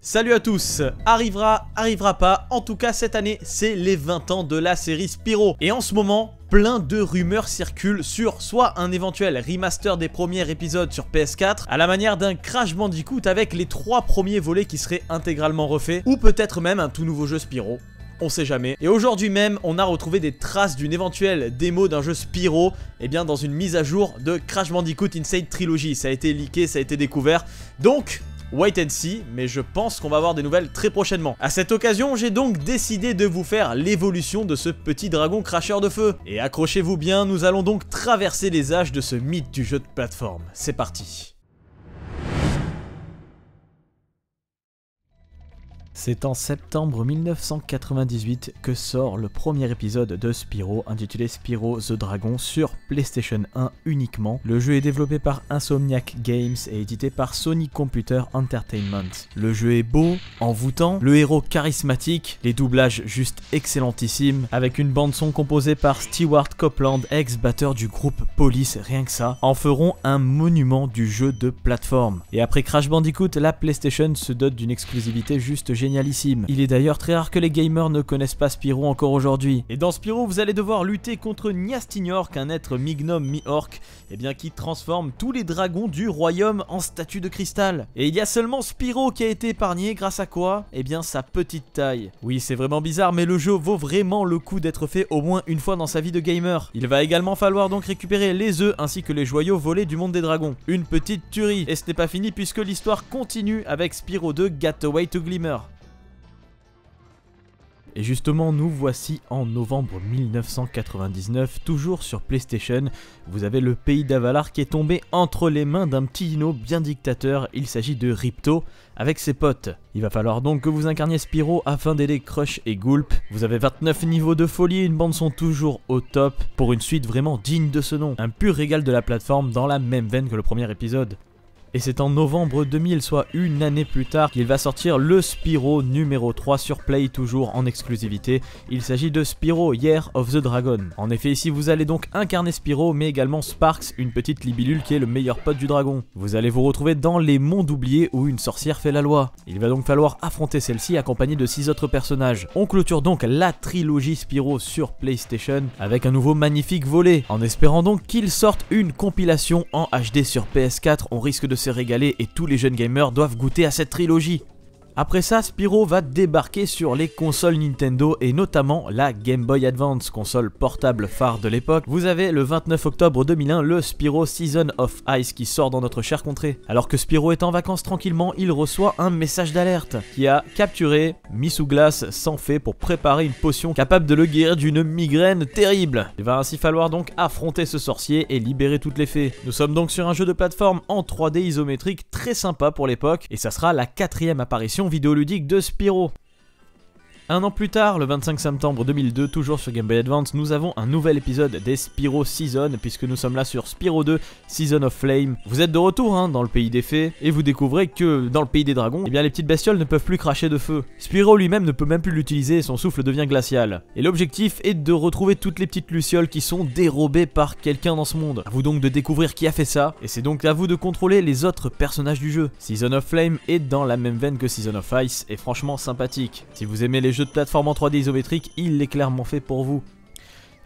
Salut à tous Arrivera, arrivera pas, en tout cas cette année c'est les 20 ans de la série Spyro et en ce moment plein de rumeurs circulent sur soit un éventuel remaster des premiers épisodes sur PS4 à la manière d'un Crash Bandicoot avec les trois premiers volets qui seraient intégralement refaits ou peut-être même un tout nouveau jeu Spyro on sait jamais. Et aujourd'hui même, on a retrouvé des traces d'une éventuelle démo d'un jeu Spyro, et eh bien dans une mise à jour de Crash Bandicoot Inside Trilogy. Ça a été leaké, ça a été découvert. Donc, wait and see, mais je pense qu'on va avoir des nouvelles très prochainement. À cette occasion, j'ai donc décidé de vous faire l'évolution de ce petit dragon cracheur de feu. Et accrochez-vous bien, nous allons donc traverser les âges de ce mythe du jeu de plateforme. C'est parti C'est en septembre 1998 que sort le premier épisode de Spyro intitulé Spyro the Dragon sur PlayStation 1 uniquement. Le jeu est développé par Insomniac Games et édité par Sony Computer Entertainment. Le jeu est beau, envoûtant, le héros charismatique, les doublages juste excellentissimes, avec une bande son composée par Stewart Copeland, ex-batteur du groupe Police, rien que ça, en feront un monument du jeu de plateforme. Et après Crash Bandicoot, la PlayStation se dote d'une exclusivité juste géniale il est d'ailleurs très rare que les gamers ne connaissent pas Spiro encore aujourd'hui. Et dans Spiro, vous allez devoir lutter contre Niastignork, un être mi-gnome, mi-orc, et eh bien qui transforme tous les dragons du royaume en statues de cristal. Et il y a seulement Spiro qui a été épargné grâce à quoi Eh bien sa petite taille. Oui, c'est vraiment bizarre, mais le jeu vaut vraiment le coup d'être fait au moins une fois dans sa vie de gamer. Il va également falloir donc récupérer les œufs ainsi que les joyaux volés du monde des dragons. Une petite tuerie. Et ce n'est pas fini puisque l'histoire continue avec Spiro 2 Gateway to Glimmer. Et justement, nous voici en novembre 1999, toujours sur PlayStation. Vous avez le pays d'Avalar qui est tombé entre les mains d'un petit dino bien dictateur, il s'agit de Ripto, avec ses potes. Il va falloir donc que vous incarniez Spyro afin d'aider Crush et Gulp. Vous avez 29 niveaux de folie, une bande sont toujours au top, pour une suite vraiment digne de ce nom. Un pur régal de la plateforme dans la même veine que le premier épisode. Et c'est en novembre 2000, soit une année plus tard, qu'il va sortir le Spyro numéro 3 sur Play, toujours en exclusivité. Il s'agit de Spyro Year of the Dragon. En effet, ici vous allez donc incarner Spyro, mais également Sparks, une petite libellule qui est le meilleur pote du dragon. Vous allez vous retrouver dans les mondes oubliés où une sorcière fait la loi. Il va donc falloir affronter celle-ci accompagnée de 6 autres personnages. On clôture donc la trilogie Spyro sur PlayStation avec un nouveau magnifique volet, en espérant donc qu'il sorte une compilation en HD sur PS4. On risque de se régaler et tous les jeunes gamers doivent goûter à cette trilogie. Après ça, Spyro va débarquer sur les consoles Nintendo et notamment la Game Boy Advance, console portable phare de l'époque. Vous avez le 29 octobre 2001 le Spyro Season of Ice qui sort dans notre chère contrée. Alors que Spyro est en vacances tranquillement, il reçoit un message d'alerte qui a capturé, mis sous glace, sans fait pour préparer une potion capable de le guérir d'une migraine terrible. Il va ainsi falloir donc affronter ce sorcier et libérer toutes les fées. Nous sommes donc sur un jeu de plateforme en 3D isométrique très sympa pour l'époque et ça sera la quatrième apparition vidéoludique de Spiro. Un an plus tard, le 25 septembre 2002, toujours sur Game Boy Advance, nous avons un nouvel épisode des Spyro Season, puisque nous sommes là sur Spyro 2 Season of Flame. Vous êtes de retour hein, dans le pays des fées, et vous découvrez que dans le pays des dragons, eh bien, les petites bestioles ne peuvent plus cracher de feu. Spyro lui-même ne peut même plus l'utiliser son souffle devient glacial. Et l'objectif est de retrouver toutes les petites lucioles qui sont dérobées par quelqu'un dans ce monde. A vous donc de découvrir qui a fait ça, et c'est donc à vous de contrôler les autres personnages du jeu. Season of Flame est dans la même veine que Season of Ice, et franchement sympathique. Si vous aimez les jeux de plateforme en 3D isométrique, il l'est clairement fait pour vous.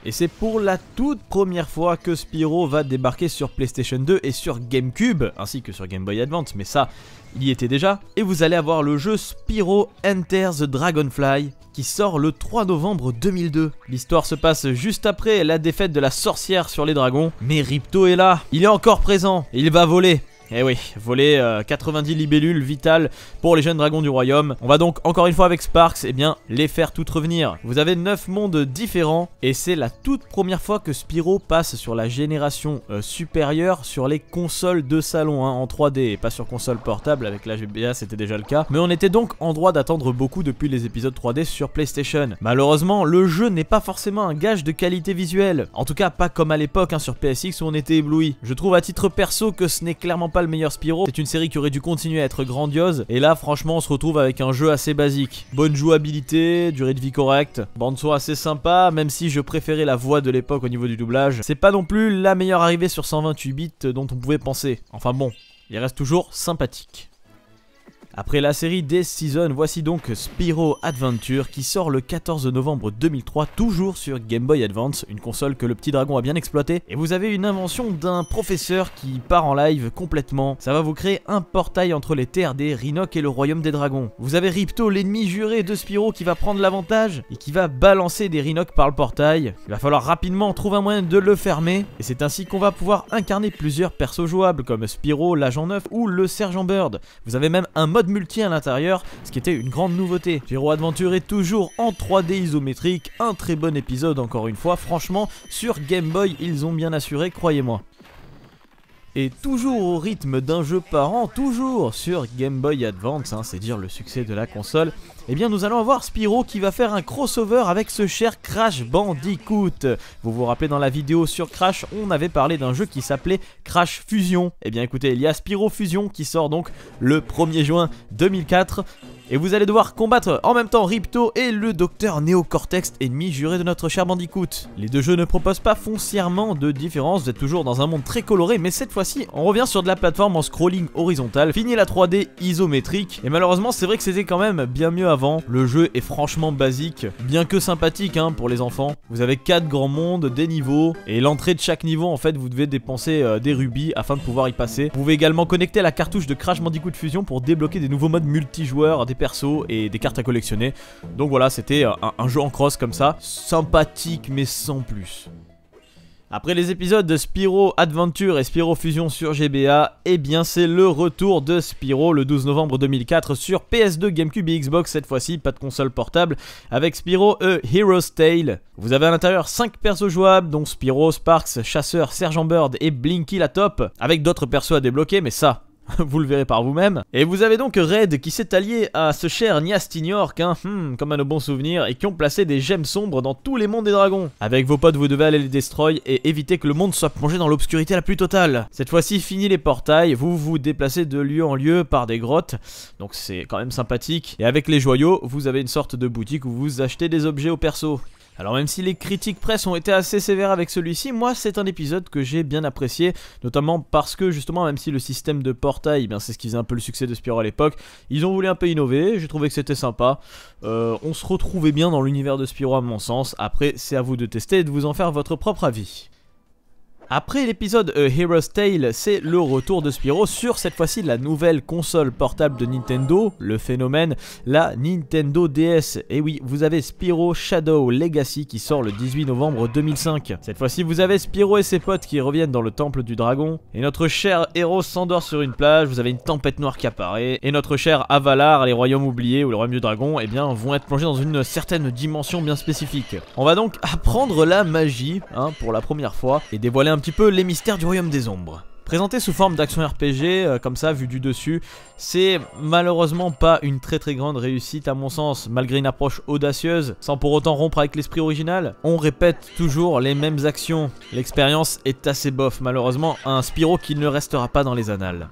Et c'est pour la toute première fois que Spyro va débarquer sur PlayStation 2 et sur GameCube, ainsi que sur Game Boy Advance, mais ça, il y était déjà. Et vous allez avoir le jeu Spyro Enter the Dragonfly, qui sort le 3 novembre 2002. L'histoire se passe juste après la défaite de la sorcière sur les dragons, mais Ripto est là, il est encore présent, il va voler eh oui, voler 90 euh, libellules vitales pour les jeunes dragons du royaume. On va donc encore une fois avec Sparks, eh bien, les faire toutes revenir. Vous avez 9 mondes différents et c'est la toute première fois que Spyro passe sur la génération euh, supérieure sur les consoles de salon hein, en 3D et pas sur console portable avec la GBA c'était déjà le cas. Mais on était donc en droit d'attendre beaucoup depuis les épisodes 3D sur PlayStation. Malheureusement, le jeu n'est pas forcément un gage de qualité visuelle. En tout cas, pas comme à l'époque hein, sur PSX où on était ébloui. Je trouve à titre perso que ce n'est clairement pas le meilleur Spyro. C'est une série qui aurait dû continuer à être grandiose. Et là, franchement, on se retrouve avec un jeu assez basique. Bonne jouabilité, durée de vie correcte, bande son assez sympa, même si je préférais la voix de l'époque au niveau du doublage. C'est pas non plus la meilleure arrivée sur 128 bits dont on pouvait penser. Enfin bon, il reste toujours sympathique. Après la série Death Season, voici donc Spyro Adventure qui sort le 14 novembre 2003 toujours sur Game Boy Advance, une console que le petit dragon a bien exploité, et vous avez une invention d'un professeur qui part en live complètement. Ça va vous créer un portail entre les terres des Rhinoc et le royaume des dragons. Vous avez Ripto, l'ennemi juré de Spyro qui va prendre l'avantage et qui va balancer des Rhinoc par le portail. Il va falloir rapidement trouver un moyen de le fermer, et c'est ainsi qu'on va pouvoir incarner plusieurs persos jouables comme Spyro, l'agent neuf ou le sergent Bird. Vous avez même un mode multi à l'intérieur, ce qui était une grande nouveauté. Giro Adventure est toujours en 3D isométrique, un très bon épisode encore une fois, franchement, sur Game Boy, ils ont bien assuré, croyez-moi. Et toujours au rythme d'un jeu par an, toujours sur Game Boy Advance, hein, c'est dire le succès de la console, eh bien nous allons avoir Spyro qui va faire un crossover avec ce cher Crash Bandicoot. Vous vous rappelez dans la vidéo sur Crash, on avait parlé d'un jeu qui s'appelait Crash Fusion. Eh bien écoutez, il y a Spyro Fusion qui sort donc le 1er juin 2004. Et vous allez devoir combattre en même temps Ripto et le docteur Néocortex, ennemi juré de notre cher Bandicoot. Les deux jeux ne proposent pas foncièrement de différence, vous êtes toujours dans un monde très coloré, mais cette fois-ci, on revient sur de la plateforme en scrolling horizontal, fini la 3D isométrique, et malheureusement c'est vrai que c'était quand même bien mieux avant. Le jeu est franchement basique, bien que sympathique hein, pour les enfants. Vous avez 4 grands mondes, des niveaux, et l'entrée de chaque niveau, en fait, vous devez dépenser euh, des rubis afin de pouvoir y passer. Vous pouvez également connecter la cartouche de Crash de Fusion pour débloquer des nouveaux modes multijoueurs, des persos et des cartes à collectionner. Donc voilà, c'était euh, un, un jeu en cross comme ça, sympathique mais sans plus. Après les épisodes de Spyro Adventure et Spyro Fusion sur GBA, eh bien c'est le retour de Spyro le 12 novembre 2004 sur PS2, GameCube et Xbox, cette fois-ci pas de console portable, avec Spyro E Hero's Tale. Vous avez à l'intérieur 5 persos jouables, dont Spyro, Sparks, Chasseur, Sergent Bird et Blinky la top, avec d'autres persos à débloquer, mais ça, vous le verrez par vous-même. Et vous avez donc Red qui s'est allié à ce cher Niastignork, hein, hmm, comme à nos bons souvenirs, et qui ont placé des gemmes sombres dans tous les mondes des dragons. Avec vos potes, vous devez aller les destroy et éviter que le monde soit plongé dans l'obscurité la plus totale. Cette fois-ci, fini les portails, vous vous déplacez de lieu en lieu par des grottes, donc c'est quand même sympathique. Et avec les joyaux, vous avez une sorte de boutique où vous achetez des objets au perso, alors même si les critiques presse ont été assez sévères avec celui-ci, moi c'est un épisode que j'ai bien apprécié, notamment parce que justement même si le système de portail, eh bien c'est ce qui faisait un peu le succès de Spyro à l'époque, ils ont voulu un peu innover, j'ai trouvé que c'était sympa, euh, on se retrouvait bien dans l'univers de Spyro à mon sens, après c'est à vous de tester et de vous en faire votre propre avis. Après l'épisode A Hero's Tale, c'est le retour de Spyro sur cette fois-ci la nouvelle console portable de Nintendo, le phénomène, la Nintendo DS. Et oui, vous avez Spyro Shadow Legacy qui sort le 18 novembre 2005. Cette fois-ci, vous avez Spyro et ses potes qui reviennent dans le temple du dragon. Et notre cher héros s'endort sur une plage, vous avez une tempête noire qui apparaît. Et notre cher Avalar, les royaumes oubliés ou le royaume du dragon, eh bien, vont être plongés dans une certaine dimension bien spécifique. On va donc apprendre la magie, hein, pour la première fois, et dévoiler un petit peu les mystères du royaume des ombres. Présenté sous forme d'action RPG, euh, comme ça, vu du dessus, c'est malheureusement pas une très très grande réussite à mon sens, malgré une approche audacieuse, sans pour autant rompre avec l'esprit original. On répète toujours les mêmes actions, l'expérience est assez bof, malheureusement, un Spiro qui ne restera pas dans les annales.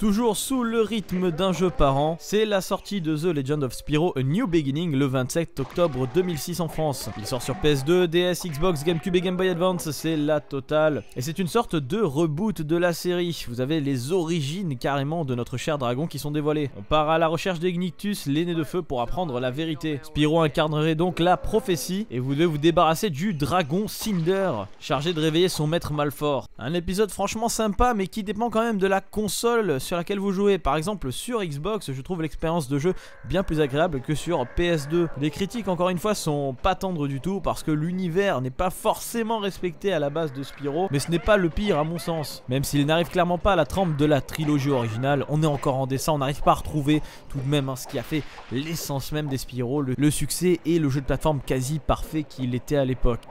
Toujours sous le rythme d'un jeu par an, c'est la sortie de The Legend of Spyro A New Beginning le 27 octobre 2006 en France. Il sort sur PS2, DS, Xbox, GameCube et Game Boy Advance, c'est la totale. Et c'est une sorte de reboot de la série. Vous avez les origines carrément de notre cher dragon qui sont dévoilées. On part à la recherche d'Ignictus, l'aîné de feu, pour apprendre la vérité. Spyro incarnerait donc la prophétie et vous devez vous débarrasser du dragon Cinder, chargé de réveiller son maître Malfort. Un épisode franchement sympa mais qui dépend quand même de la console sur laquelle vous jouez. Par exemple, sur Xbox, je trouve l'expérience de jeu bien plus agréable que sur PS2. Les critiques, encore une fois, sont pas tendres du tout parce que l'univers n'est pas forcément respecté à la base de Spyro, mais ce n'est pas le pire à mon sens. Même s'il n'arrive clairement pas à la trempe de la trilogie originale, on est encore en dessin, on n'arrive pas à retrouver tout de même hein, ce qui a fait l'essence même des Spyro, le succès et le jeu de plateforme quasi parfait qu'il était à l'époque.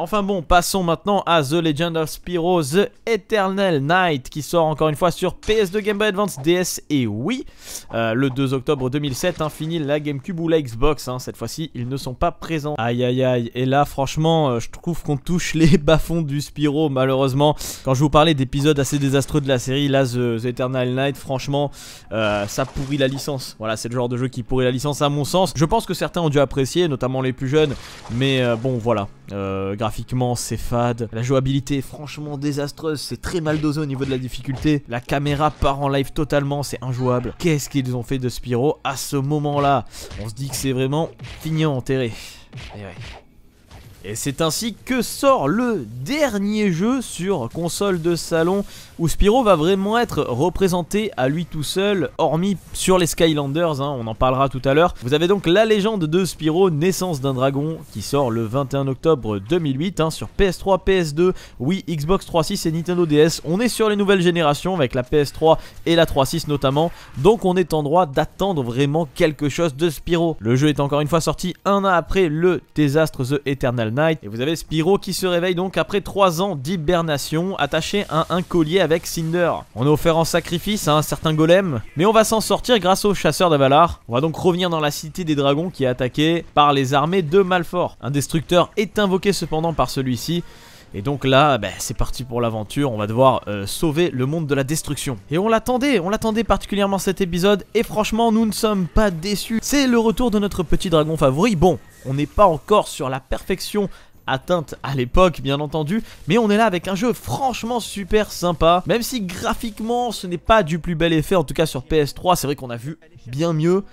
Enfin bon, passons maintenant à The Legend of Spyro The Eternal Night qui sort encore une fois sur PS2, Game Boy Advance, DS et oui, euh, le 2 octobre 2007. Hein, fini la GameCube ou la Xbox. Hein, cette fois-ci, ils ne sont pas présents. Aïe aïe aïe. Et là, franchement, euh, je trouve qu'on touche les bas-fonds du Spyro malheureusement. Quand je vous parlais d'épisodes assez désastreux de la série, là, The, Eternal Night, franchement, euh, ça pourrit la licence. Voilà, c'est le genre de jeu qui pourrit la licence à mon sens. Je pense que certains ont dû apprécier, notamment les plus jeunes, mais bon, voilà. Graphiquement, c'est fade. La jouabilité est franchement désastreuse. C'est très mal dosé au niveau de la difficulté. La caméra part en live totalement. C'est injouable. Qu'est-ce qu'ils ont fait de Spyro à ce moment-là On se dit que c'est vraiment fini enterré. Eh Et c'est ainsi que sort le dernier jeu sur console de salon où Spyro va vraiment être représenté à lui tout seul, hormis sur les Skylanders, hein, on en parlera tout à l'heure. Vous avez donc la légende de Spyro, naissance d'un dragon, qui sort le 21 octobre 2008 hein, sur PS3, PS2, Wii, Xbox 360 et Nintendo DS. On est sur les nouvelles générations avec la PS3 et la 3.6 notamment, donc on est en droit d'attendre vraiment quelque chose de Spyro. Le jeu est encore une fois sorti un an après le désastre The Eternal Night, et vous avez Spyro qui se réveille donc après 3 ans d'hibernation, attaché à un collier avec Cinder. On est offert en sacrifice à un certain golem, mais on va s'en sortir grâce au chasseur d'Avalar. On va donc revenir dans la cité des dragons qui est attaquée par les armées de Malfort. Un destructeur est invoqué cependant par celui-ci, et donc là, ben, c'est parti pour l'aventure, on va devoir euh, sauver le monde de la destruction. Et on l'attendait, on l'attendait particulièrement cet épisode, et franchement, nous ne sommes pas déçus. C'est le retour de notre petit dragon favori. Bon, on n'est pas encore sur la perfection atteinte à l'époque bien entendu mais on est là avec un jeu franchement super sympa même si graphiquement ce n'est pas du plus bel effet en tout cas sur PS3 c'est vrai qu'on a vu bien mieux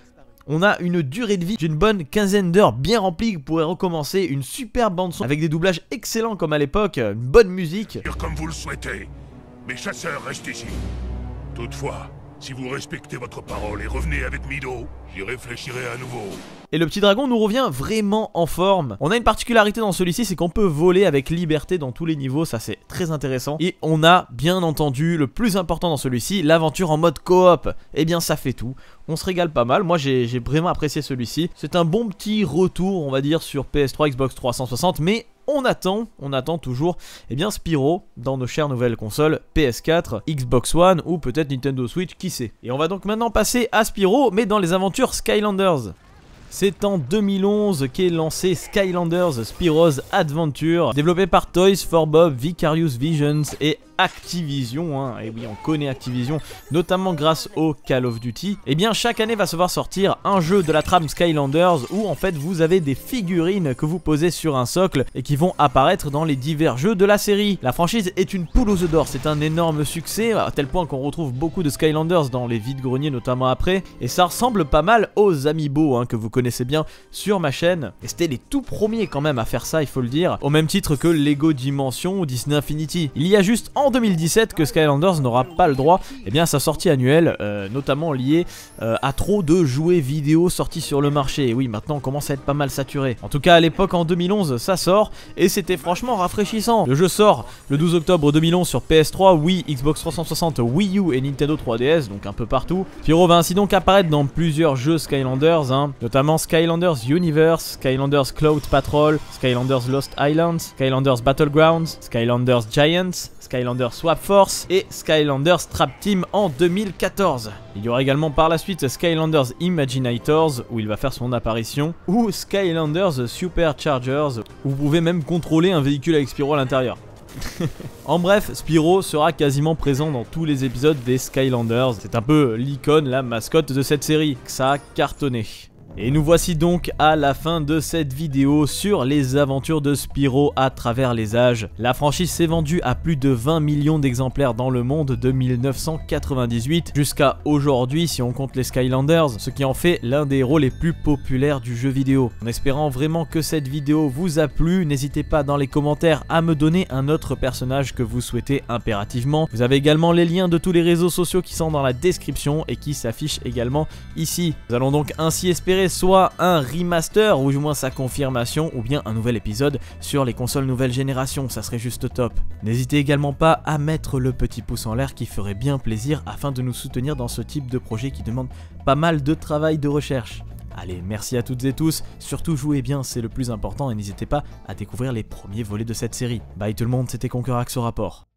on a une durée de vie d'une bonne quinzaine d'heures bien remplie pourrez recommencer, une superbe bande son avec des doublages excellents comme à l'époque, une bonne musique. Comme vous le souhaitez, mes chasseurs restent ici. Toutefois, si vous respectez votre parole et revenez avec Mido, à nouveau. Et le petit dragon nous revient vraiment en forme. On a une particularité dans celui-ci, c'est qu'on peut voler avec liberté dans tous les niveaux, ça c'est très intéressant. Et on a, bien entendu, le plus important dans celui-ci, l'aventure en mode coop. Eh bien ça fait tout, on se régale pas mal, moi j'ai vraiment apprécié celui-ci. C'est un bon petit retour, on va dire, sur PS3, Xbox 360, mais on attend, on attend toujours eh bien Spyro dans nos chères nouvelles consoles PS4, Xbox One ou peut-être Nintendo Switch, qui sait. Et on va donc maintenant passer à Spyro, mais dans les aventures Skylanders. C'est en 2011 qu'est lancé Skylanders Spyro's Adventure, développé par Toys for Bob, Vicarious Visions et Activision, hein. et oui on connaît Activision, notamment grâce au Call of Duty, et eh bien chaque année va se voir sortir un jeu de la trame Skylanders où en fait vous avez des figurines que vous posez sur un socle et qui vont apparaître dans les divers jeux de la série. La franchise est une poule aux d'or, c'est un énorme succès, à tel point qu'on retrouve beaucoup de Skylanders dans les vides greniers notamment après, et ça ressemble pas mal aux Amiibo hein, que vous connaissez c'est bien sur ma chaîne. Et c'était les tout premiers quand même à faire ça, il faut le dire, au même titre que Lego Dimension ou Disney Infinity. Il y a juste en 2017 que Skylanders n'aura pas le droit Et eh bien, à sa sortie annuelle, euh, notamment liée euh, à trop de jouets vidéo sortis sur le marché. Et oui, maintenant on commence à être pas mal saturé. En tout cas, à l'époque, en 2011, ça sort et c'était franchement rafraîchissant. Le jeu sort le 12 octobre 2011 sur PS3, Wii, Xbox 360, Wii U et Nintendo 3DS, donc un peu partout. Pyro va ainsi donc apparaître dans plusieurs jeux Skylanders, hein. notamment Skylanders Universe, Skylanders Cloud Patrol, Skylanders Lost Islands, Skylanders Battlegrounds, Skylanders Giants, Skylanders Swap Force et Skylanders Trap Team en 2014. Il y aura également par la suite Skylanders Imaginators où il va faire son apparition ou Skylanders Superchargers où vous pouvez même contrôler un véhicule avec Spyro à l'intérieur. en bref, Spyro sera quasiment présent dans tous les épisodes des Skylanders. C'est un peu l'icône, la mascotte de cette série, ça a cartonné. Et nous voici donc à la fin de cette vidéo sur les aventures de Spyro à travers les âges. La franchise s'est vendue à plus de 20 millions d'exemplaires dans le monde de 1998 jusqu'à aujourd'hui si on compte les Skylanders, ce qui en fait l'un des héros les plus populaires du jeu vidéo. En espérant vraiment que cette vidéo vous a plu, n'hésitez pas dans les commentaires à me donner un autre personnage que vous souhaitez impérativement. Vous avez également les liens de tous les réseaux sociaux qui sont dans la description et qui s'affichent également ici. Nous allons donc ainsi espérer soit un remaster ou du moins sa confirmation ou bien un nouvel épisode sur les consoles nouvelle génération, ça serait juste top. N'hésitez également pas à mettre le petit pouce en l'air qui ferait bien plaisir afin de nous soutenir dans ce type de projet qui demande pas mal de travail de recherche. Allez, merci à toutes et tous, surtout jouez bien, c'est le plus important et n'hésitez pas à découvrir les premiers volets de cette série. Bye tout le monde, c'était Conquerax au rapport.